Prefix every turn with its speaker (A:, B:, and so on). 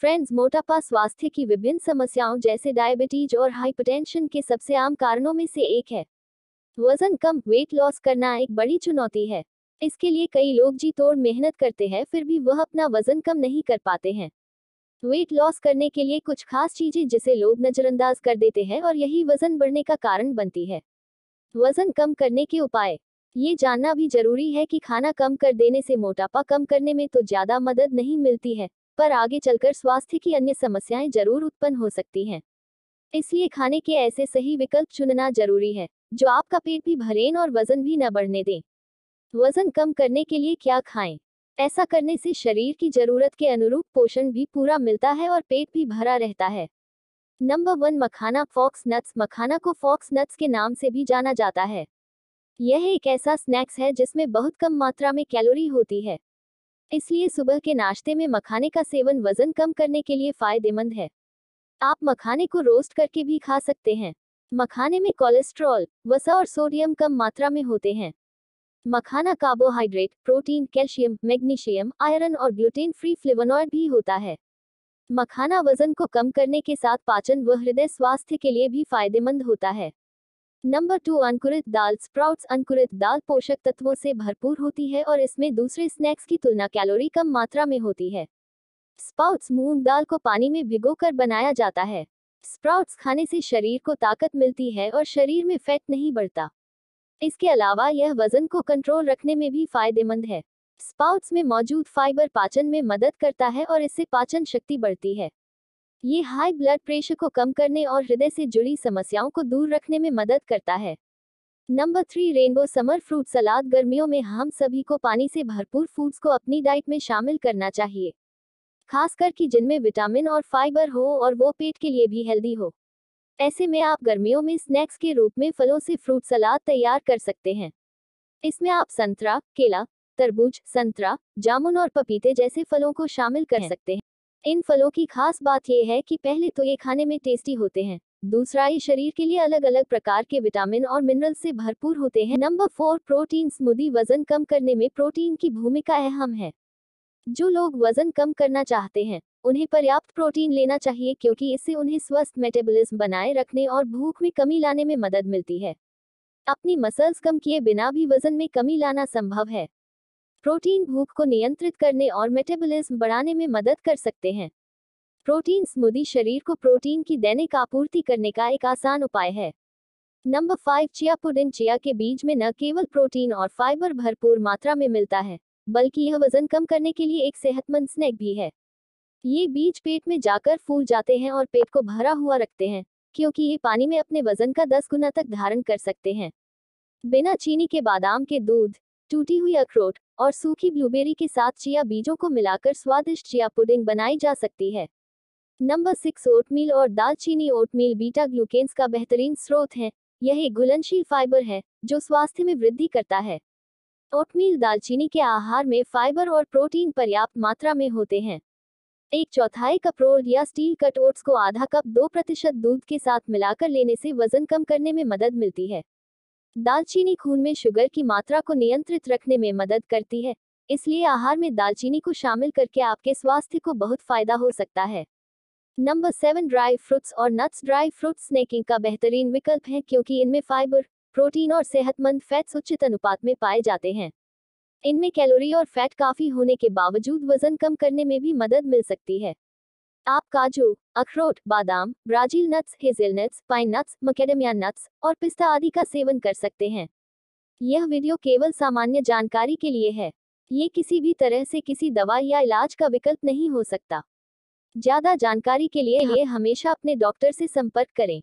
A: Friends मोटापा स्वास्थ्य की विभिन्न समस्याओं जैसे डायबिटीज और हाइपरटेंशन के सबसे आम कारणों में से एक है वजन कम वेट लॉस करना एक बड़ी चुनौती है इसके लिए कई लोग जी तोड़ मेहनत करते हैं फिर भी वह अपना वजन कम नहीं कर पाते हैं वेट लॉस करने के लिए कुछ खास चीजें जिसे लोग नजरअंदाज कर देते हैं और यही वजन बढ़ने का कारण बनती है वजन कम करने के उपाय ये जानना भी जरूरी है कि खाना कम कर देने से मोटापा कम करने में तो ज्यादा मदद नहीं मिलती है पर आगे चलकर स्वास्थ्य की अन्य समस्याएं जरूर उत्पन्न हो सकती हैं इसलिए खाने के ऐसे सही विकल्प चुनना जरूरी है जो आपका पेट भी भरें और वजन भी न बढ़ने दें वजन कम करने के लिए क्या खाएं ऐसा करने से शरीर की जरूरत के अनुरूप पोषण भी पूरा मिलता है और पेट भी भरा रहता है number one makhana fox nuts makhana को फॉक्स नट्स के नाम से भी जाना जाता है यह एक ऐसा स्नैक्स है जिसमें बहुत कम मात्रा में कैलोरी होती है इसलिए सुबह के नाश्ते में मखाने का सेवन वजन कम करने के लिए फायदेमंद है आप मखाने को रोस्ट करके भी खा सकते हैं मखाने में कोलेस्ट्रॉल वसा और सोडियम कम मात्रा में होते हैं makhana carbohydrate protein calcium magnesium iron और ग्लूटेन फ्री फ्लेवोनॉइड भी होता है मखाना वजन को कम करने के साथ पाचन व हृदय स्वास्थ्य के लिए भी फायदेमंद होता है नंबर टू अंकुरित दाल स्प्राउट्स अंकुरित दाल पोषक तत्वों से भरपूर होती है और इसमें दूसरे स्नैक्स की तुलना कैलोरी कम मात्रा में होती है स्पाउट्स मूंग दाल को पानी में भिगो बनाया जाता है स्प्राउट्स खाने से शरीर को ताकत मिलती है और शरीर में फैट नहीं बढ़ता इसके अलावा यह वजन को कंट्रोल रखने में भी फायदेमंद है स्पाउट्स में मौजूद फाइबर पाचन में मदद करता है और इससे पाचन शक्ति बढ़ती है ये हाई ब्लड प्रेशर को कम करने और हृदय से जुड़ी समस्याओं को दूर रखने में मदद करता है number three rainbow summer fruit salad गर्मियों में हम सभी को पानी से भरपूर फूड्स को अपनी डाइट में शामिल करना चाहिए खासकर कि जिनमें विटामिन और फाइबर हो और वो पेट के लिए भी हेल्दी हो ऐसे में आप गर्मियों में स्नैक्स के रूप में फलों से फ्रूट सलाद तैयार कर सकते हैं इसमें आप संतरा केला तरबूज संतरा जामुन और पपीते जैसे फलों को शामिल कर सकते हैं इन फलों की खास बात यह है कि पहले तो ये खाने में टेस्टी होते हैं दूसरा ये शरीर के लिए अलग अलग प्रकार के विटामिन और मिनरल से भरपूर होते हैं नंबर फोर प्रोटीन स्मूदी वजन कम करने में प्रोटीन की भूमिका अहम है जो लोग वजन कम करना चाहते हैं उन्हें पर्याप्त प्रोटीन लेना चाहिए क्योंकि इससे उन्हें स्वस्थ मेटेबलिज्म बनाए रखने और भूख में कमी लाने में मदद मिलती है अपनी मसल्स कम किए बिना भी वजन में कमी लाना संभव है प्रोटीन भूख को नियंत्रित करने और मेटाबॉलिज्म बढ़ाने में मदद कर सकते हैं प्रोटीन स्मूदी शरीर को प्रोटीन की दैनिक आपूर्ति करने का एक आसान उपाय है number five chia pudding chia के बीज में न केवल प्रोटीन और फाइबर भरपूर मात्रा में मिलता है बल्कि यह वजन कम करने के लिए एक सेहतमंद स्नैक भी है ये बीज पेट में जाकर फूल जाते हैं और पेट को भरा हुआ रखते हैं क्योंकि ये पानी में अपने वजन का दस गुना तक धारण कर सकते हैं बिना चीनी के बादाम के दूध टूटी हुई अखरोट और सूखी ब्लूबेरी के साथ चिया बीजों को मिलाकर स्वादिष्ट चिया पुडिंग बनाई जा सकती है नंबर सिक्स ओटमील और दालचीनी ओटमील बीटा ग्लूकेन्स का बेहतरीन स्रोत है यह एक घुलनशील फाइबर है जो स्वास्थ्य में वृद्धि करता है ओटमील दालचीनी के आहार में फाइबर और प्रोटीन पर्याप्त मात्रा में होते हैं एक चौथाई कप रोल या स्टील कट ओट्स को आधा कप दो प्रतिशत दूध के साथ मिलाकर लेने से वजन कम करने में मदद मिलती है दालचीनी खून में शुगर की मात्रा को नियंत्रित रखने में मदद करती है इसलिए आहार में दालचीनी को शामिल करके आपके स्वास्थ्य को बहुत फायदा हो सकता है नंबर सेवन ड्राई फ्रूट्स और नट्स ड्राई फ्रूट स्नैकिंग का बेहतरीन विकल्प है क्योंकि इनमें फाइबर प्रोटीन और सेहतमंद फैट्स उचित अनुपात में पाए जाते हैं इनमें कैलोरी और फैट काफी होने के बावजूद वजन कम करने में भी मदद मिल सकती है आप काजू अखरोट बादाम Brazil nuts hazel nuts pine nuts macadamia nuts और पिस्ता आदि का सेवन कर सकते हैं यह वीडियो केवल सामान्य जानकारी के लिए है ये किसी भी तरह से किसी दवा या इलाज का विकल्प नहीं हो सकता ज्यादा जानकारी के लिए हाँ। हमेशा अपने डॉक्टर से संपर्क करें